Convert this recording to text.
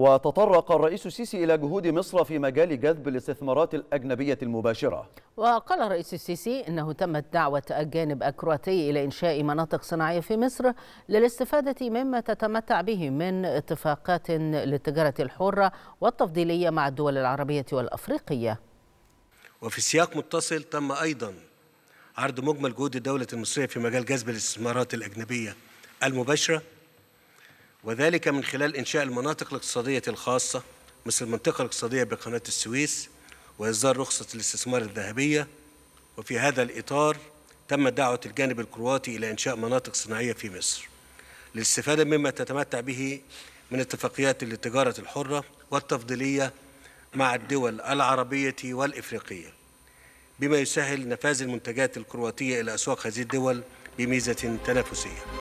وتطرق الرئيس السيسي إلى جهود مصر في مجال جذب الاستثمارات الأجنبية المباشرة وقال الرئيس السيسي أنه تمت دعوة الجانب الكرواتي إلى إنشاء مناطق صناعية في مصر للاستفادة مما تتمتع به من اتفاقات للتجارة الحرة والتفضيلية مع الدول العربية والأفريقية وفي سياق متصل تم أيضا عرض مجمل جهود الدولة المصرية في مجال جذب الاستثمارات الأجنبية المباشرة وذلك من خلال إنشاء المناطق الاقتصادية الخاصة مثل المنطقة الاقتصادية بقناة السويس وإصدار رخصة الاستثمار الذهبية وفي هذا الإطار تم دعوة الجانب الكرواتي إلى إنشاء مناطق صناعية في مصر للاستفادة مما تتمتع به من اتفاقيات التجارة الحرة والتفضيلية مع الدول العربية والإفريقية بما يسهل نفاذ المنتجات الكرواتية إلى أسواق هذه الدول بميزة تنافسية